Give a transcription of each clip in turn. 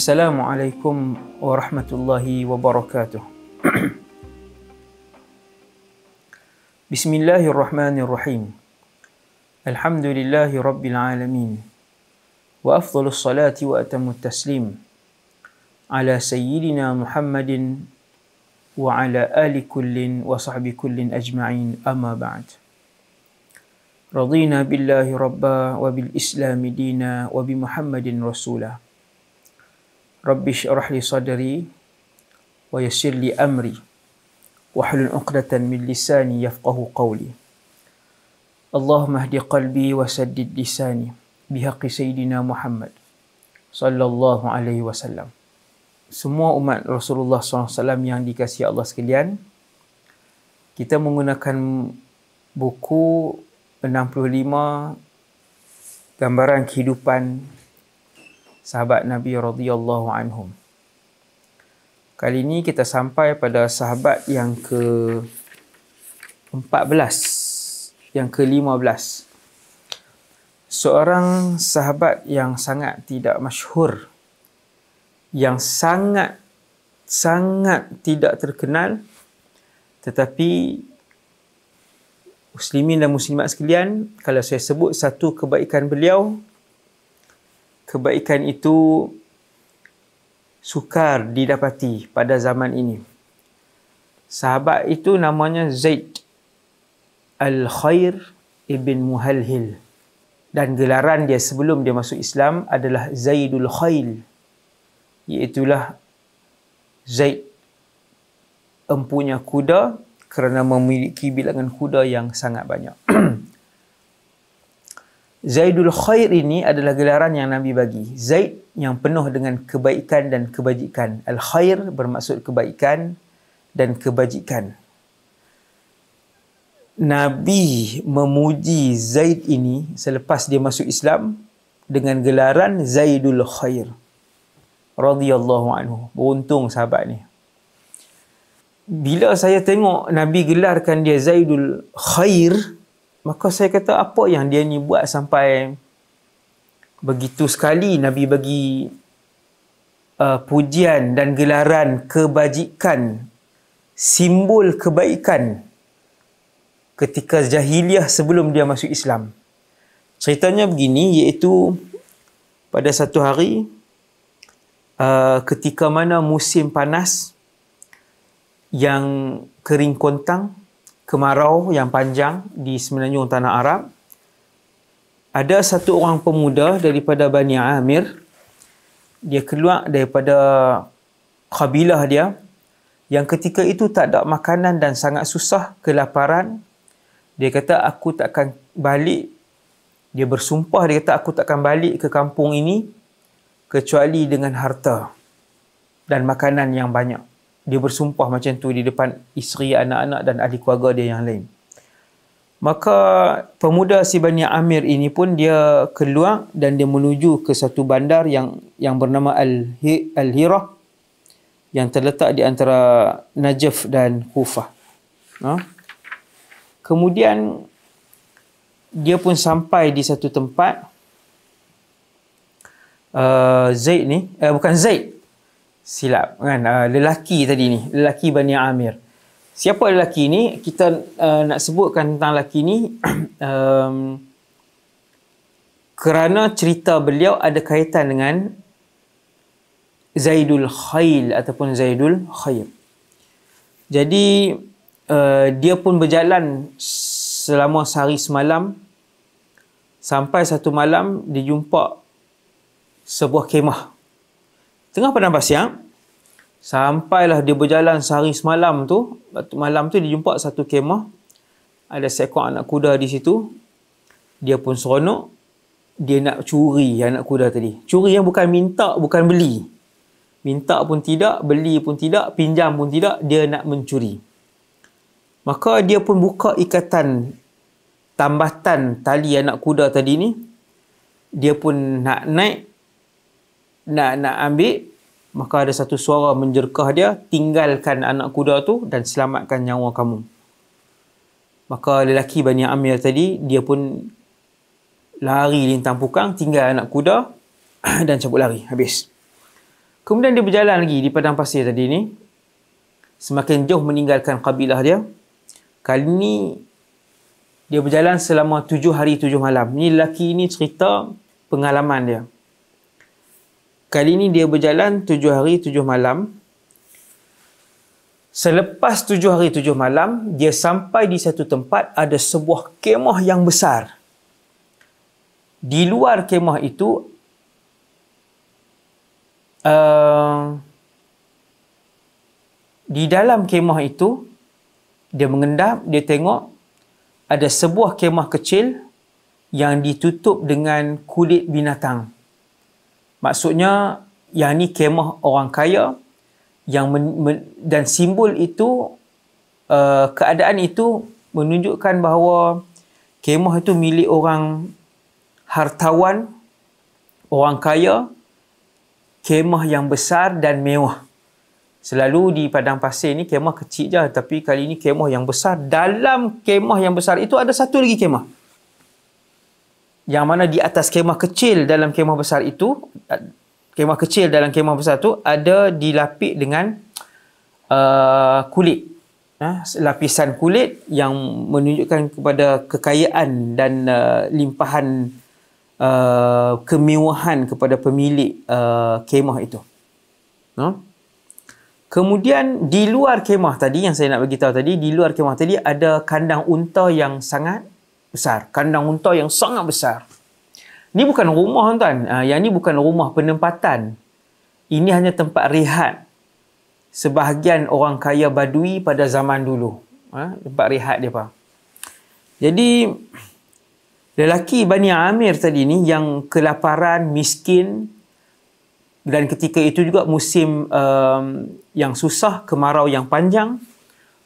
السلام عليكم ورحمة الله وبركاته بسم الله الرحمن الرحيم الحمد لله رب العالمين وأفضل الصلاة وأتم التسليم على سيدنا محمد وعلى آل كل وصحب كل أجمعين أما بعد رضينا بالله ربا وبالإسلام دينا وبمحمد رسولا Rabbi syurahli sadri wa yasir li amri wa hlul uqdatan min lisani yafqahu qawli Allahumma ahdi qalbi wa saddid lisani bihaqi Sayyidina Muhammad sallallahu alaihi wasallam Semua umat Rasulullah SAW yang dikasihi Allah sekalian kita menggunakan buku 65 gambaran kehidupan sahabat Nabi radhiyallahu anhum. Kali ini kita sampai pada sahabat yang ke 14 yang ke-15. Seorang sahabat yang sangat tidak masyhur yang sangat sangat tidak terkenal tetapi muslimin dan muslimat sekalian kalau saya sebut satu kebaikan beliau kebaikan itu sukar didapati pada zaman ini. Sahabat itu namanya Zaid Al-Khair Ibn Muhalhil. Dan gelaran dia sebelum dia masuk Islam adalah Zaidul Khail. Iaitulah Zaid empunya kuda kerana memiliki bilangan kuda yang sangat banyak. Zaidul Khair ini adalah gelaran yang Nabi bagi. Zaid yang penuh dengan kebaikan dan kebajikan. Al Khair bermaksud kebaikan dan kebajikan. Nabi memuji Zaid ini selepas dia masuk Islam dengan gelaran Zaidul Khair. Radiyallahu anhu. Beruntung sahabat ni. Bila saya tengok Nabi gelarkan dia Zaidul Khair, maka saya kata apa yang dia ni buat sampai begitu sekali Nabi bagi uh, pujian dan gelaran kebajikan simbol kebaikan ketika jahiliah sebelum dia masuk Islam ceritanya begini iaitu pada satu hari uh, ketika mana musim panas yang kering kontang kemarau yang panjang di semenanjung tanah Arab ada satu orang pemuda daripada Bani Amir dia keluar daripada kabilah dia yang ketika itu tak ada makanan dan sangat susah kelaparan dia kata aku tak akan balik dia bersumpah dia kata aku tak akan balik ke kampung ini kecuali dengan harta dan makanan yang banyak dia bersumpah macam tu di depan isteri, anak-anak dan ahli keluarga dia yang lain. Maka pemuda si Bani Amir ini pun dia keluar dan dia menuju ke satu bandar yang yang bernama Al-Hirah yang terletak di antara Najaf dan Kufah. Ha? Kemudian dia pun sampai di satu tempat uh, Zaid ni, eh, bukan Zaid, silap kan uh, lelaki tadi ni lelaki Bani Amir siapa lelaki ni kita uh, nak sebutkan tentang lelaki ni um, kerana cerita beliau ada kaitan dengan Zaidul Khail ataupun Zaidul Khair jadi uh, dia pun berjalan selama sehari semalam sampai satu malam dia jumpa sebuah kemah Tengah pada nampak siang, ah, sampailah dia berjalan sehari semalam tu, malam tu dia jumpa satu kemah, ada seekor anak kuda di situ, dia pun seronok, dia nak curi anak kuda tadi. Curi yang bukan minta, bukan beli. Minta pun tidak, beli pun tidak, pinjam pun tidak, dia nak mencuri. Maka dia pun buka ikatan tambatan tali anak kuda tadi ni, dia pun nak naik nak nak ambil maka ada satu suara menjerkah dia tinggalkan anak kuda tu dan selamatkan nyawa kamu maka lelaki Bani Amir tadi dia pun lari lintang pukang tinggal anak kuda dan cabut lari habis kemudian dia berjalan lagi di padang pasir tadi ni semakin jauh meninggalkan kabilah dia kali ni dia berjalan selama tujuh hari tujuh malam ni lelaki ni cerita pengalaman dia kali ni dia berjalan tujuh hari tujuh malam selepas tujuh hari tujuh malam dia sampai di satu tempat ada sebuah kemah yang besar di luar kemah itu uh, di dalam kemah itu dia mengendap dia tengok ada sebuah kemah kecil yang ditutup dengan kulit binatang. Maksudnya yang ni kemah orang kaya yang men, men, dan simbol itu uh, keadaan itu menunjukkan bahawa kemah itu milik orang hartawan orang kaya kemah yang besar dan mewah. Selalu di padang pasir ni kemah kecil je tapi kali ni kemah yang besar. Dalam kemah yang besar itu ada satu lagi kemah yang mana di atas kemah kecil dalam kemah besar itu kemah kecil dalam kemah besar itu ada dilapik dengan uh, kulit uh, lapisan kulit yang menunjukkan kepada kekayaan dan uh, limpahan uh, kemewahan kepada pemilik uh, kemah itu uh. kemudian di luar kemah tadi yang saya nak beritahu tadi di luar kemah tadi ada kandang unta yang sangat besar. Kandang unta yang sangat besar. Ini bukan rumah tuan. Ah, yang ini bukan rumah penempatan. Ini hanya tempat rehat. Sebahagian orang kaya badui pada zaman dulu. Ah, tempat rehat dia pak. Jadi, lelaki Bani Amir tadi ni yang kelaparan, miskin dan ketika itu juga musim um, yang susah, kemarau yang panjang,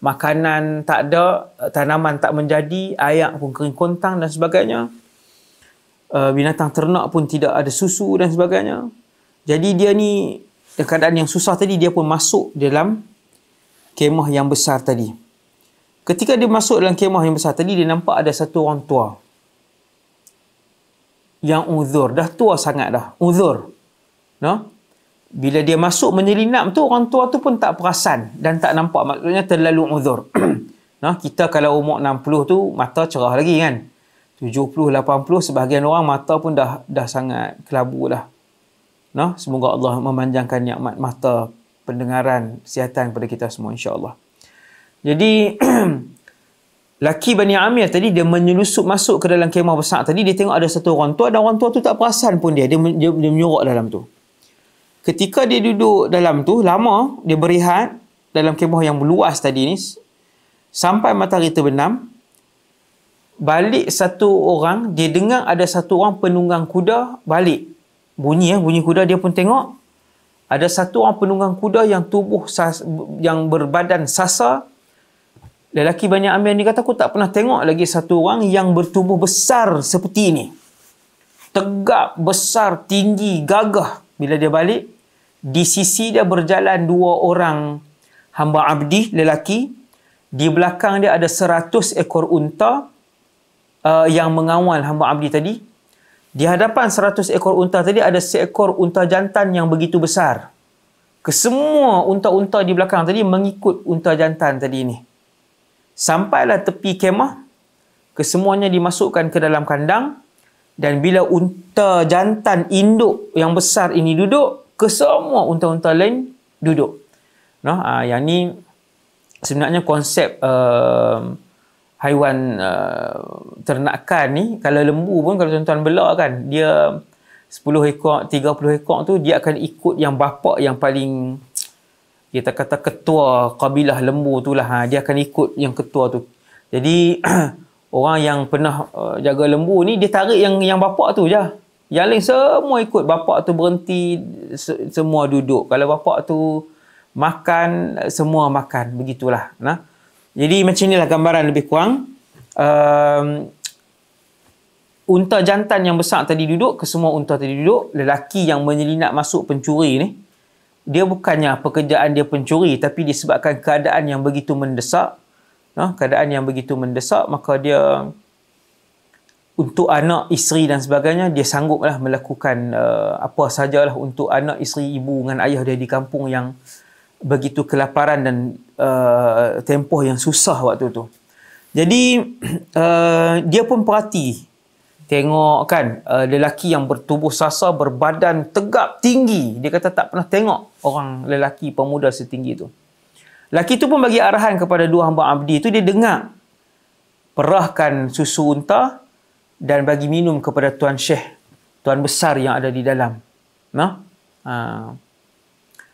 makanan tak ada, eh, tanaman tak menjadi, ayak pun kering kontang dan sebagainya. Eh, binatang ternak pun tidak ada susu dan sebagainya. Jadi dia ni, keadaan yang susah tadi, dia pun masuk dalam kemah yang besar tadi. Ketika dia masuk dalam kemah yang besar tadi, dia nampak ada satu orang tua. Yang uzur. Dah tua sangat dah. Uzur. No? bila dia masuk menyelinap tu orang tua tu pun tak perasan dan tak nampak maksudnya terlalu uzur nah kita kalau umur 60 tu mata cerah lagi kan 70 80 sebahagian orang mata pun dah dah sangat kelabu dah nah semoga Allah memanjangkan nikmat mata pendengaran kesihatan pada kita semua insya Allah. jadi laki Bani Amir tadi dia menyelusup masuk ke dalam kemah besar tadi dia tengok ada satu orang tua dan orang tua tu tak perasan pun dia dia, dia, dia menyorok dalam tu ketika dia duduk dalam tu lama dia berehat dalam kemah yang luas tadi ni sampai matahari terbenam balik satu orang dia dengar ada satu orang penunggang kuda balik bunyi ya bunyi kuda dia pun tengok ada satu orang penunggang kuda yang tubuh sas, yang berbadan sasa lelaki banyak ambil ni kata aku tak pernah tengok lagi satu orang yang bertubuh besar seperti ini tegak besar tinggi gagah bila dia balik di sisi dia berjalan dua orang hamba abdi lelaki di belakang dia ada seratus ekor unta uh, yang mengawal hamba abdi tadi di hadapan seratus ekor unta tadi ada seekor unta jantan yang begitu besar kesemua unta-unta di belakang tadi mengikut unta jantan tadi ni sampailah tepi kemah kesemuanya dimasukkan ke dalam kandang dan bila unta jantan induk yang besar ini duduk Kesemua semua unta-unta lain duduk. Nah, no? uh, yang ni sebenarnya konsep uh, haiwan uh, ternakan ni kalau lembu pun kalau tuan-tuan bela kan dia 10 ekor, 30 ekor tu dia akan ikut yang bapak yang paling kita kata ketua kabilah lembu tu lah ha, dia akan ikut yang ketua tu jadi orang yang pernah uh, jaga lembu ni dia tarik yang yang bapak tu je yang lain semua ikut bapak tu berhenti semua duduk. Kalau bapak tu makan semua makan begitulah. Nah. Jadi macam inilah gambaran lebih kurang. Um, unta jantan yang besar tadi duduk ke semua unta tadi duduk lelaki yang menyelinap masuk pencuri ni dia bukannya pekerjaan dia pencuri tapi disebabkan keadaan yang begitu mendesak nah keadaan yang begitu mendesak maka dia untuk anak isteri dan sebagainya dia sangguplah melakukan uh, apa sajalah untuk anak isteri ibu dengan ayah dia di kampung yang begitu kelaparan dan uh, tempoh yang susah waktu tu. Jadi uh, dia pun perhati tengok kan uh, lelaki yang bertubuh sasa berbadan tegap tinggi dia kata tak pernah tengok orang lelaki pemuda setinggi tu. Lelaki tu pun bagi arahan kepada dua hamba abdi tu dia dengar perahkan susu unta dan bagi minum kepada tuan syekh tuan besar yang ada di dalam nah ha?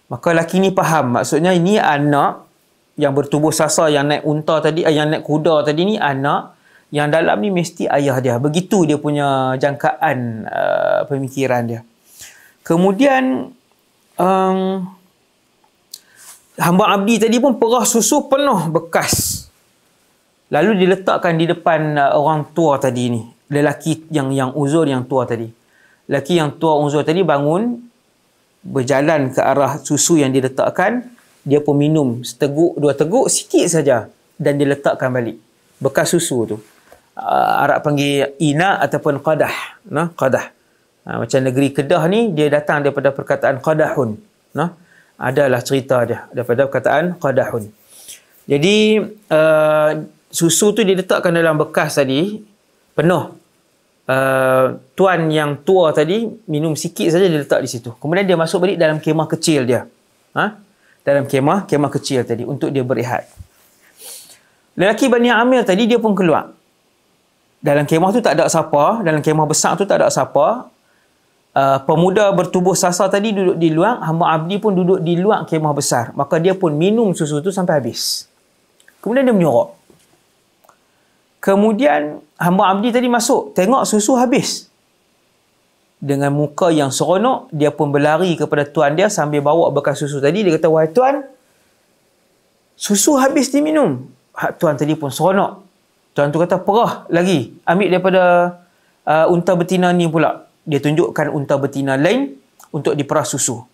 maka laki ni faham maksudnya ini anak yang bertubuh sasa yang naik unta tadi eh, yang naik kuda tadi ni anak yang dalam ni mesti ayah dia begitu dia punya jangkaan uh, pemikiran dia kemudian um, hamba abdi tadi pun perah susu penuh bekas lalu diletakkan di depan uh, orang tua tadi ni lelaki yang yang uzur yang tua tadi. Lelaki yang tua uzur tadi bangun berjalan ke arah susu yang diletakkan, dia pun minum seteguk dua teguk sikit saja dan diletakkan balik bekas susu tu. Uh, Arab panggil ina ataupun qadah, nah no? qadah. Uh, macam negeri Kedah ni dia datang daripada perkataan qadahun, nah. No? adalah cerita dia daripada perkataan qadahun. Jadi uh, susu tu diletakkan dalam bekas tadi penuh Eh, tuan yang tua tadi minum sikit saja dia letak di situ. Kemudian dia masuk balik dalam kemah kecil dia. Ha? Dalam kemah, kemah kecil tadi untuk dia berehat. Lelaki Bani Amir tadi dia pun keluar. Dalam kemah tu tak ada siapa, dalam kemah besar tu tak ada siapa. Uh, pemuda bertubuh sasa tadi duduk di luar, hamba abdi pun duduk di luar kemah besar. Maka dia pun minum susu tu sampai habis. Kemudian dia menyorok. Kemudian hamba abdi tadi masuk, tengok susu habis. Dengan muka yang seronok, dia pun berlari kepada tuan dia sambil bawa bekas susu tadi. Dia kata, wahai tuan, susu habis diminum. Tuan tadi pun seronok. Tuan tu kata, perah lagi. Ambil daripada uh, unta betina ni pula. Dia tunjukkan unta betina lain untuk diperah susu.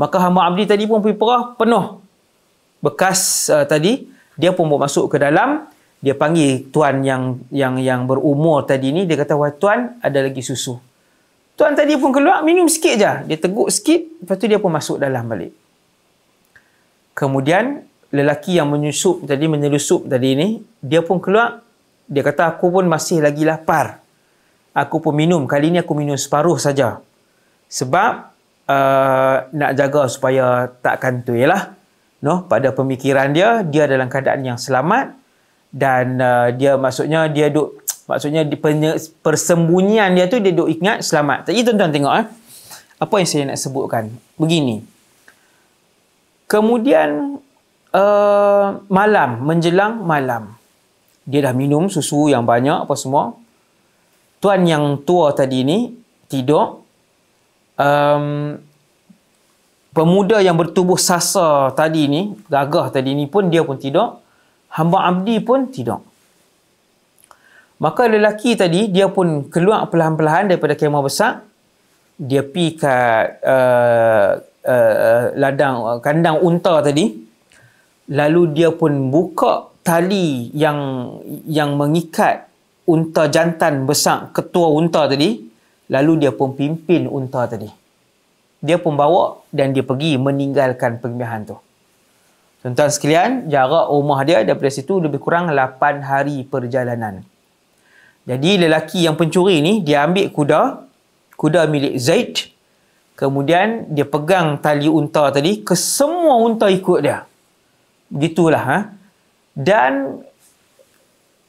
Maka hamba abdi tadi pun pergi perah penuh bekas uh, tadi. Dia pun masuk ke dalam dia panggil tuan yang yang yang berumur tadi ni dia kata wah tuan ada lagi susu tuan tadi pun keluar minum sikit je dia teguk sikit lepas tu dia pun masuk dalam balik kemudian lelaki yang menyusup tadi menyelusup tadi ni dia pun keluar dia kata aku pun masih lagi lapar aku pun minum kali ni aku minum separuh saja sebab uh, nak jaga supaya tak kantoi lah no pada pemikiran dia dia dalam keadaan yang selamat dan uh, dia maksudnya dia duk maksudnya di persembunyian dia tu dia duk ingat selamat. Tapi tuan-tuan tengok eh. Apa yang saya nak sebutkan? Begini. Kemudian uh, malam menjelang malam dia dah minum susu yang banyak apa semua. Tuan yang tua tadi ni tidur. Um, pemuda yang bertubuh sasa tadi ni, gagah tadi ni pun dia pun tidur hamba abdi pun tidak. Maka lelaki tadi, dia pun keluar perlahan-perlahan daripada kemah besar. Dia pergi ke uh, uh, ladang, kandang unta tadi. Lalu dia pun buka tali yang yang mengikat unta jantan besar ketua unta tadi. Lalu dia pun pimpin unta tadi. Dia pun bawa dan dia pergi meninggalkan pengembihan tu. Tuan-tuan sekalian, jarak rumah dia daripada situ lebih kurang 8 hari perjalanan. Jadi lelaki yang pencuri ni dia ambil kuda, kuda milik Zaid. Kemudian dia pegang tali unta tadi, ke semua unta ikut dia. Begitulah ha. Dan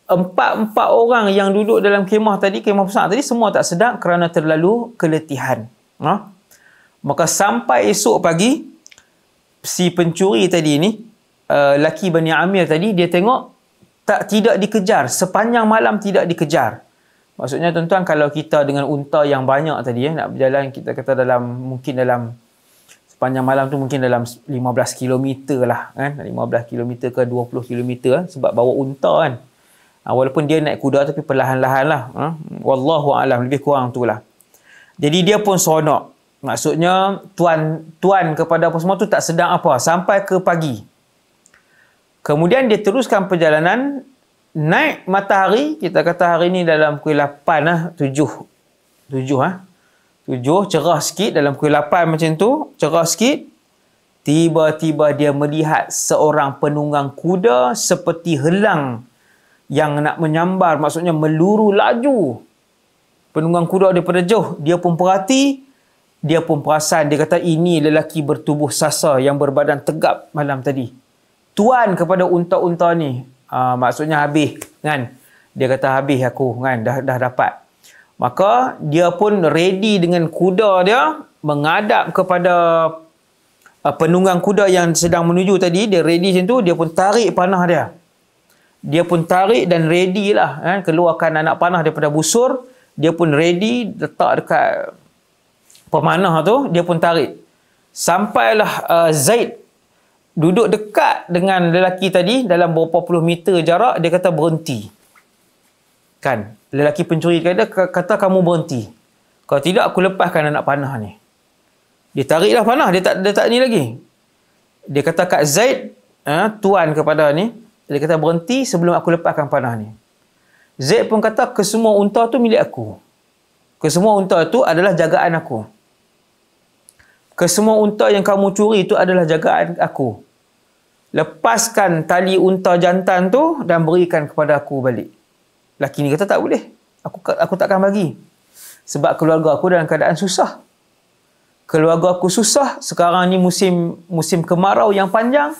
empat-empat orang yang duduk dalam kemah tadi, kemah besar tadi semua tak sedap kerana terlalu keletihan. Ha? Maka sampai esok pagi, si pencuri tadi ni uh, laki Bani Amir tadi dia tengok tak tidak dikejar sepanjang malam tidak dikejar maksudnya tuan-tuan kalau kita dengan unta yang banyak tadi eh, nak berjalan kita kata dalam mungkin dalam sepanjang malam tu mungkin dalam 15 km lah kan 15 km ke 20 km eh, sebab bawa unta kan ha, walaupun dia naik kuda tapi perlahan-lahan lah ha? wallahu alam lebih kurang tu lah jadi dia pun sonok Maksudnya tuan tuan kepada apa semua tu tak sedang apa sampai ke pagi. Kemudian dia teruskan perjalanan naik matahari, kita kata hari ni dalam pukul 8 lah, 7. 7 ah. Ha? 7 cerah sikit dalam pukul 8 macam tu, cerah sikit. Tiba-tiba dia melihat seorang penunggang kuda seperti helang yang nak menyambar, maksudnya meluru laju. Penunggang kuda daripada jauh, dia pun perhati, dia pun perasan dia kata ini lelaki bertubuh sasa yang berbadan tegap malam tadi tuan kepada unta-unta ni ha, maksudnya habis kan dia kata habis aku kan dah dah dapat maka dia pun ready dengan kuda dia mengadap kepada uh, penunggang kuda yang sedang menuju tadi dia ready macam tu dia pun tarik panah dia dia pun tarik dan ready lah kan keluarkan anak panah daripada busur dia pun ready letak dekat pemanah tu dia pun tarik sampailah uh, Zaid duduk dekat dengan lelaki tadi dalam beberapa puluh meter jarak dia kata berhenti kan lelaki pencuri kata kata kamu berhenti kalau tidak aku lepaskan anak panah ni dia tariklah panah dia tak dia tak ni lagi dia kata kat Zaid eh, tuan kepada ni dia kata berhenti sebelum aku lepaskan panah ni Zaid pun kata kesemua unta tu milik aku kesemua unta tu adalah jagaan aku kesemua unta yang kamu curi itu adalah jagaan aku. Lepaskan tali unta jantan tu dan berikan kepada aku balik. Laki ni kata tak boleh. Aku aku takkan bagi. Sebab keluarga aku dalam keadaan susah. Keluarga aku susah. Sekarang ni musim musim kemarau yang panjang.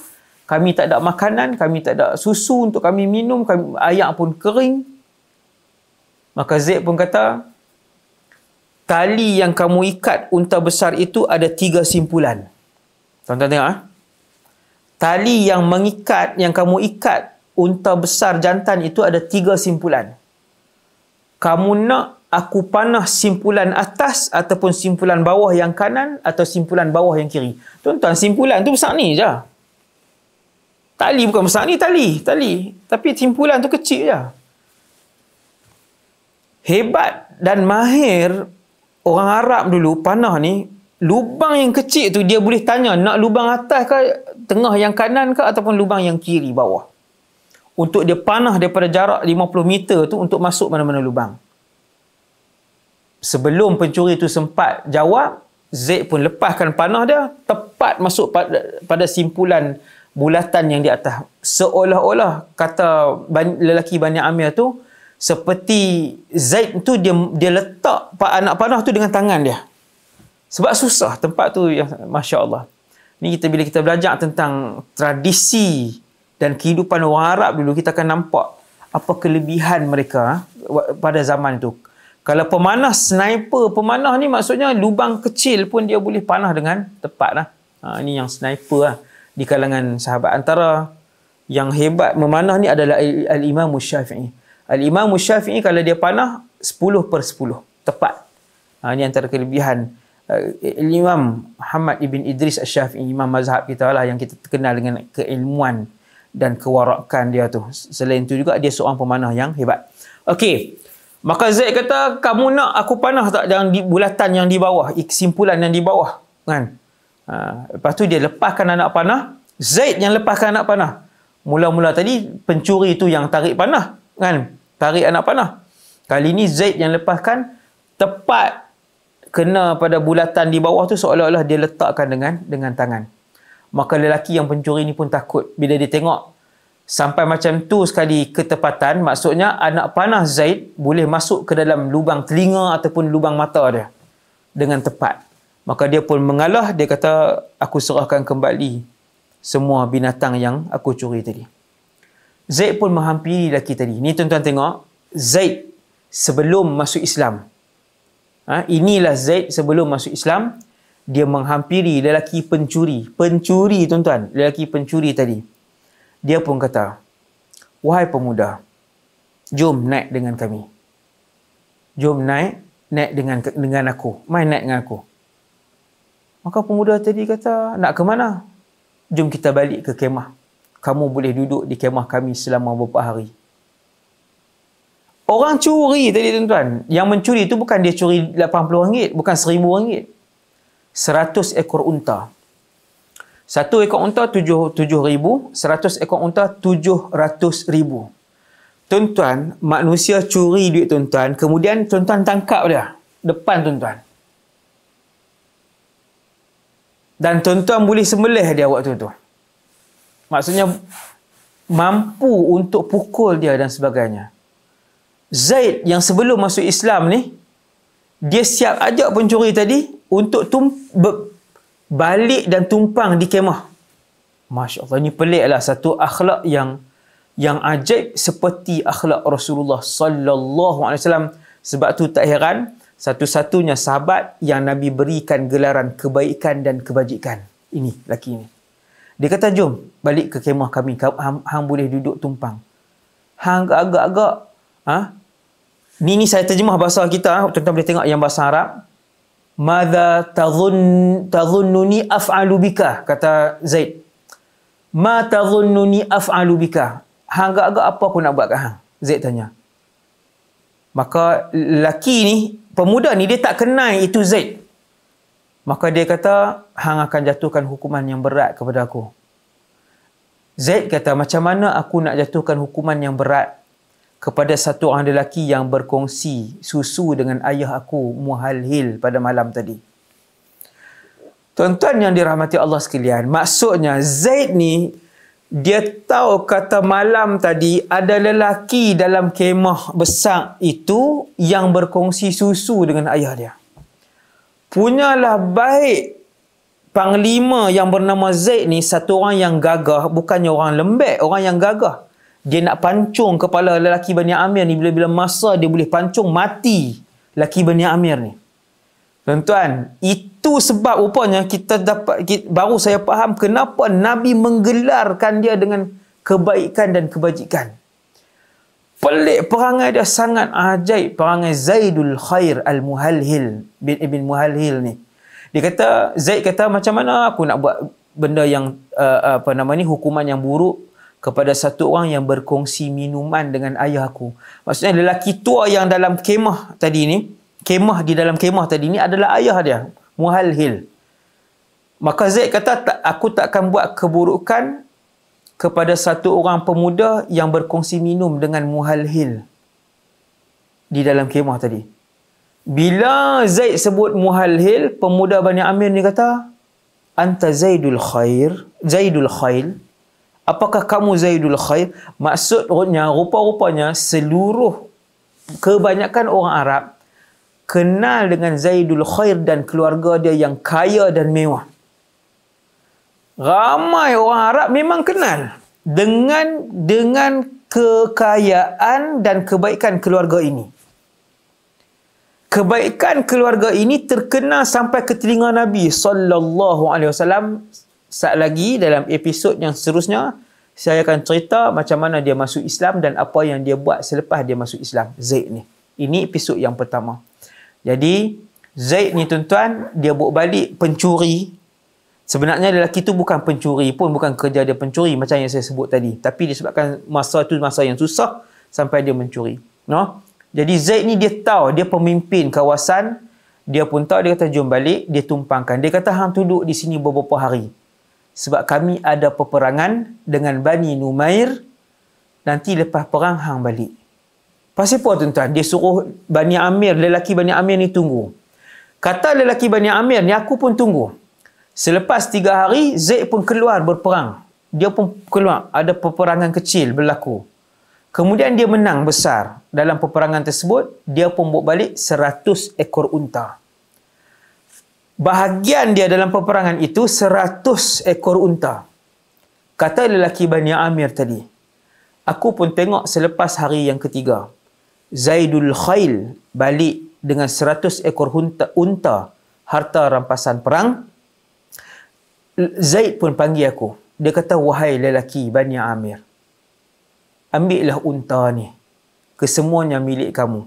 Kami tak ada makanan, kami tak ada susu untuk kami minum, kami, ayak pun kering. Maka Zaid pun kata, tali yang kamu ikat unta besar itu ada tiga simpulan. Tonton tuan ah. Eh? Tali yang mengikat, yang kamu ikat unta besar jantan itu ada tiga simpulan. Kamu nak aku panah simpulan atas ataupun simpulan bawah yang kanan atau simpulan bawah yang kiri. Tonton simpulan tu besar ni je. Tali bukan besar ni, tali. tali. Tapi simpulan tu kecil je. Hebat dan mahir orang Arab dulu panah ni lubang yang kecil tu dia boleh tanya nak lubang atas ke tengah yang kanan ke ataupun lubang yang kiri bawah untuk dia panah daripada jarak 50 meter tu untuk masuk mana-mana lubang sebelum pencuri tu sempat jawab Zaid pun lepaskan panah dia tepat masuk pada, pada simpulan bulatan yang di atas seolah-olah kata lelaki Bani Amir tu seperti Zaid tu dia dia letak anak panah tu dengan tangan dia. Sebab susah tempat tu yang masya-Allah. Ni kita bila kita belajar tentang tradisi dan kehidupan orang Arab dulu kita akan nampak apa kelebihan mereka ha, pada zaman tu Kalau pemanah sniper, pemanah ni maksudnya lubang kecil pun dia boleh panah dengan tepat lah. Ha, ini ha, yang sniper lah di kalangan sahabat. Antara yang hebat memanah ni adalah Al-Imam Syafi'i. Al-Imam Syafi'i kalau dia panah 10 per 10 tepat. Ha, ini antara kelebihan uh, Imam Muhammad Ibn Idris Al-Syafi'i, Imam mazhab kita lah yang kita kenal dengan keilmuan dan kewarakan dia tu. Selain tu juga dia seorang pemanah yang hebat. Okey. Maka Zaid kata, kamu nak aku panah tak dalam di, bulatan yang di bawah, kesimpulan yang di bawah. Kan? Ha, lepas tu dia lepaskan anak panah, Zaid yang lepaskan anak panah. Mula-mula tadi pencuri itu yang tarik panah kan tarik anak panah kali ni Zaid yang lepaskan tepat kena pada bulatan di bawah tu seolah-olah dia letakkan dengan dengan tangan maka lelaki yang pencuri ni pun takut bila dia tengok sampai macam tu sekali ketepatan maksudnya anak panah Zaid boleh masuk ke dalam lubang telinga ataupun lubang mata dia dengan tepat maka dia pun mengalah dia kata aku serahkan kembali semua binatang yang aku curi tadi. Zaid pun menghampiri lelaki tadi. Ni tuan-tuan tengok, Zaid sebelum masuk Islam. Ha, inilah Zaid sebelum masuk Islam, dia menghampiri lelaki pencuri. Pencuri tuan-tuan, lelaki pencuri tadi. Dia pun kata, "Wahai pemuda, jom naik dengan kami. Jom naik, naik dengan dengan aku. Main naik dengan aku." Maka pemuda tadi kata, "Nak ke mana? Jom kita balik ke kemah." kamu boleh duduk di kemah kami selama beberapa hari. Orang curi tadi tuan-tuan. Yang mencuri itu bukan dia curi 80 ringgit. Bukan 1000 ringgit. 100 ekor unta. Satu ekor unta 7 ribu. 100 ekor unta 700 ribu. Tuan-tuan, manusia curi duit tuan-tuan. Kemudian tuan-tuan tangkap dia. Depan tuan-tuan. Dan tuan-tuan boleh sembelih dia waktu tu. tuan Maksudnya mampu untuk pukul dia dan sebagainya. Zaid yang sebelum masuk Islam ni dia siap ajak pencuri tadi untuk tum, be, balik dan tumpang di kemah. Masya Allah ni peliklah satu akhlak yang yang ajaib seperti akhlak Rasulullah sallallahu alaihi wasallam. Sebab tu tak heran satu-satunya sahabat yang Nabi berikan gelaran kebaikan dan kebajikan. Ini laki ini. Dia kata, jom balik ke kemah kami. Hang, hang boleh duduk tumpang. Hang agak-agak. Ha? Ni, ni saya terjemah bahasa kita. Ha? Tuan-tuan boleh tengok yang bahasa Arab. Mada tazun, tazununi af'alu Kata Zaid. Ma tazununi af'alu Hang agak-agak apa aku nak buat kat hang? Zaid tanya. Maka laki ni, pemuda ni dia tak kenal itu Zaid. Maka dia kata, Hang akan jatuhkan hukuman yang berat kepada aku. Zaid kata, macam mana aku nak jatuhkan hukuman yang berat kepada satu orang lelaki yang berkongsi susu dengan ayah aku, Muhalhil, pada malam tadi. Tuan-tuan yang dirahmati Allah sekalian, maksudnya Zaid ni, dia tahu kata malam tadi ada lelaki dalam kemah besar itu yang berkongsi susu dengan ayah dia punyalah baik panglima yang bernama Zaid ni satu orang yang gagah bukannya orang lembek orang yang gagah dia nak pancung kepala lelaki Bani Amir ni bila-bila masa dia boleh pancung mati lelaki Bani Amir ni tuan-tuan itu sebab rupanya kita dapat kita, baru saya faham kenapa Nabi menggelarkan dia dengan kebaikan dan kebajikan pelik perangai dia sangat ajaib perangai Zaidul Khair Al-Muhalhil bin Ibn Muhalhil ni dia kata Zaid kata macam mana aku nak buat benda yang uh, apa nama ni hukuman yang buruk kepada satu orang yang berkongsi minuman dengan ayah aku maksudnya lelaki tua yang dalam kemah tadi ni kemah di dalam kemah tadi ni adalah ayah dia Muhalhil maka Zaid kata aku takkan buat keburukan kepada satu orang pemuda yang berkongsi minum dengan Muhalhil di dalam kemah tadi. Bila Zaid sebut Muhalhil, pemuda Bani Amir ni kata, "Anta Zaidul Khair, Zaidul Khail." Apakah kamu Zaidul Khair? Maksudnya rupa-rupanya seluruh kebanyakan orang Arab kenal dengan Zaidul Khair dan keluarga dia yang kaya dan mewah ramai orang Arab memang kenal dengan dengan kekayaan dan kebaikan keluarga ini. Kebaikan keluarga ini terkenal sampai ke telinga Nabi sallallahu alaihi wasallam. Sat lagi dalam episod yang seterusnya saya akan cerita macam mana dia masuk Islam dan apa yang dia buat selepas dia masuk Islam. Zaid ni. Ini episod yang pertama. Jadi Zaid ni tuan-tuan, dia buat balik pencuri Sebenarnya lelaki tu bukan pencuri pun, bukan kerja dia pencuri macam yang saya sebut tadi. Tapi disebabkan masa tu masa yang susah sampai dia mencuri. No? Jadi Zaid ni dia tahu, dia pemimpin kawasan, dia pun tahu, dia kata jom balik, dia tumpangkan. Dia kata, hang duduk di sini beberapa hari. Sebab kami ada peperangan dengan Bani Numair, nanti lepas perang hang balik. pasti apa tuan-tuan? Dia suruh Bani Amir, lelaki Bani Amir ni tunggu. Kata lelaki Bani Amir ni, aku pun tunggu. Selepas tiga hari, Zaid pun keluar berperang. Dia pun keluar. Ada peperangan kecil berlaku. Kemudian dia menang besar. Dalam peperangan tersebut, dia pun bawa balik 100 ekor unta. Bahagian dia dalam peperangan itu seratus ekor unta. Kata lelaki Bani Amir tadi. Aku pun tengok selepas hari yang ketiga. Zaidul Khail balik dengan seratus ekor unta, unta harta rampasan perang. Zaid pun panggil aku. Dia kata, wahai lelaki Bani Amir. Ambillah unta ni. Kesemuanya milik kamu.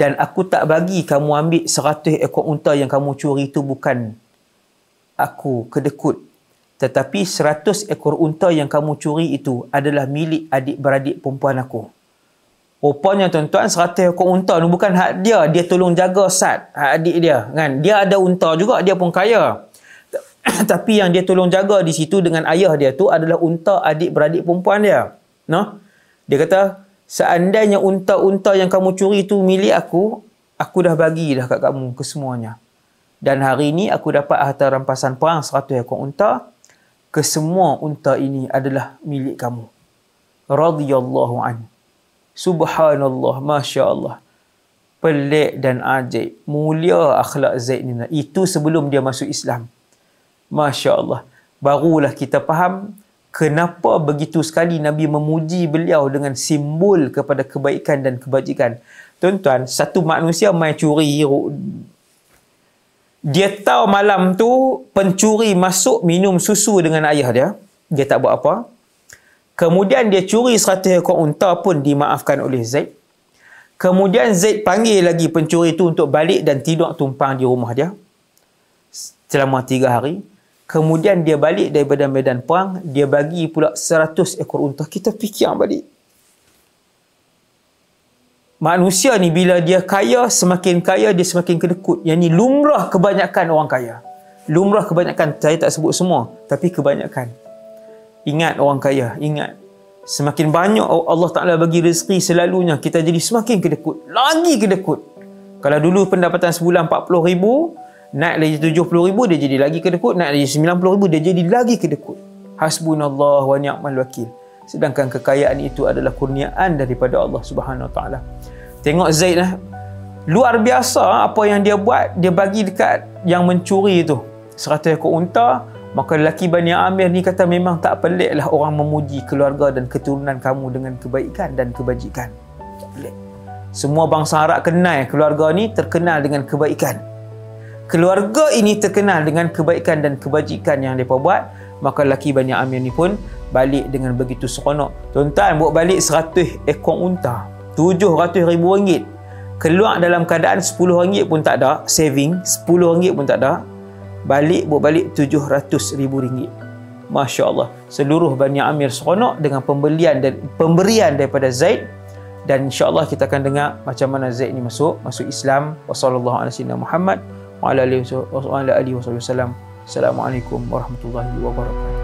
Dan aku tak bagi kamu ambil seratus ekor unta yang kamu curi itu bukan aku kedekut. Tetapi seratus ekor unta yang kamu curi itu adalah milik adik-beradik perempuan aku. Rupanya tuan-tuan, seratus ekor unta ni bukan hak dia. Dia tolong jaga sat, adik dia. Kan? Dia ada unta juga, dia pun Kaya. tapi yang dia tolong jaga di situ dengan ayah dia tu adalah unta adik-beradik perempuan dia. No? Dia kata, seandainya unta-unta yang kamu curi tu milik aku, aku dah bagi dah kat kamu kesemuanya. Dan hari ini aku dapat harta rampasan perang 100 ekor unta. Kesemua unta ini adalah milik kamu. Radiyallahu an. Subhanallah, Masya Allah. Pelik dan ajaib. Mulia akhlak Zaid ni. Itu sebelum dia masuk Islam. Masya Allah. Barulah kita faham kenapa begitu sekali Nabi memuji beliau dengan simbol kepada kebaikan dan kebajikan. Tuan-tuan, satu manusia main curi dia tahu malam tu pencuri masuk minum susu dengan ayah dia. Dia tak buat apa. Kemudian dia curi 100 ekor unta pun dimaafkan oleh Zaid. Kemudian Zaid panggil lagi pencuri itu untuk balik dan tidur tumpang di rumah dia. Selama tiga hari. Kemudian dia balik daripada medan perang, dia bagi pula 100 ekor unta. Kita fikir balik. Manusia ni bila dia kaya, semakin kaya dia semakin kedekut. Yang ni lumrah kebanyakan orang kaya. Lumrah kebanyakan, saya tak sebut semua, tapi kebanyakan. Ingat orang kaya, ingat. Semakin banyak Allah Ta'ala bagi rezeki selalunya, kita jadi semakin kedekut. Lagi kedekut. Kalau dulu pendapatan sebulan 40 ribu, naik lagi 70 ribu dia jadi lagi kedekut naik lagi 90 ribu dia jadi lagi kedekut hasbunallah wa ni'mal wakil sedangkan kekayaan itu adalah kurniaan daripada Allah subhanahu wa ta'ala tengok Zaid lah luar biasa apa yang dia buat dia bagi dekat yang mencuri itu seratus ekor unta maka lelaki Bani Amir ni kata memang tak pelik lah orang memuji keluarga dan keturunan kamu dengan kebaikan dan kebajikan tak pelik semua bangsa Arab kenal keluarga ni terkenal dengan kebaikan keluarga ini terkenal dengan kebaikan dan kebajikan yang mereka buat maka lelaki Bani Amir ni pun balik dengan begitu seronok tuan-tuan buat balik 100 ekor unta 700 ribu ringgit keluar dalam keadaan 10 ringgit pun tak ada saving 10 ringgit pun tak ada balik buat balik 700 ribu ringgit Masya Allah seluruh Bani Amir seronok dengan pembelian dan pemberian daripada Zaid dan insya Allah kita akan dengar macam mana Zaid ni masuk masuk Islam wassalamualaikum warahmatullahi wabarakatuh wa ala alihi wa sallam. Assalamualaikum warahmatullahi wabarakatuh.